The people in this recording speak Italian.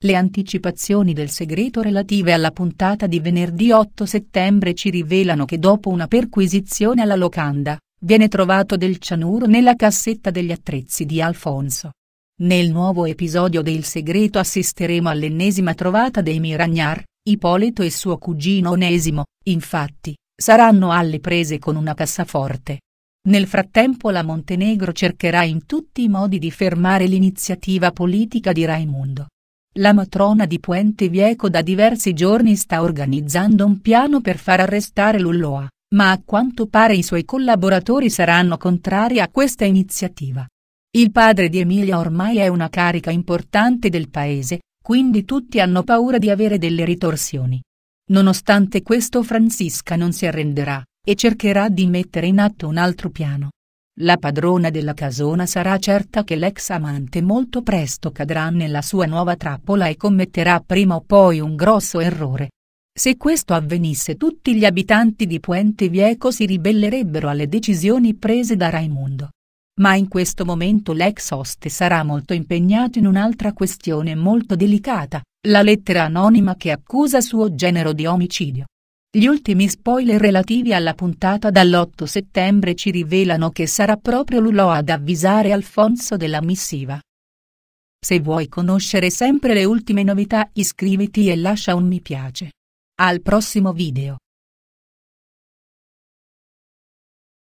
Le anticipazioni del segreto relative alla puntata di venerdì 8 settembre ci rivelano che dopo una perquisizione alla locanda, viene trovato del cianuro nella cassetta degli attrezzi di Alfonso. Nel nuovo episodio del segreto assisteremo all'ennesima trovata dei Miragnar, Ippolito e suo cugino Onesimo, infatti, saranno alle prese con una cassaforte. Nel frattempo la Montenegro cercherà in tutti i modi di fermare l'iniziativa politica di Raimundo. La matrona di Puente Vieco da diversi giorni sta organizzando un piano per far arrestare Lulloa, ma a quanto pare i suoi collaboratori saranno contrari a questa iniziativa. Il padre di Emilia ormai è una carica importante del paese, quindi tutti hanno paura di avere delle ritorsioni. Nonostante questo Francisca non si arrenderà, e cercherà di mettere in atto un altro piano. La padrona della casona sarà certa che l'ex amante molto presto cadrà nella sua nuova trappola e commetterà prima o poi un grosso errore. Se questo avvenisse tutti gli abitanti di Puente Vieco si ribellerebbero alle decisioni prese da Raimondo. Ma in questo momento l'ex oste sarà molto impegnato in un'altra questione molto delicata, la lettera anonima che accusa suo genero di omicidio. Gli ultimi spoiler relativi alla puntata dall'8 settembre ci rivelano che sarà proprio Lulò ad avvisare Alfonso della missiva. Se vuoi conoscere sempre le ultime novità iscriviti e lascia un mi piace. Al prossimo video.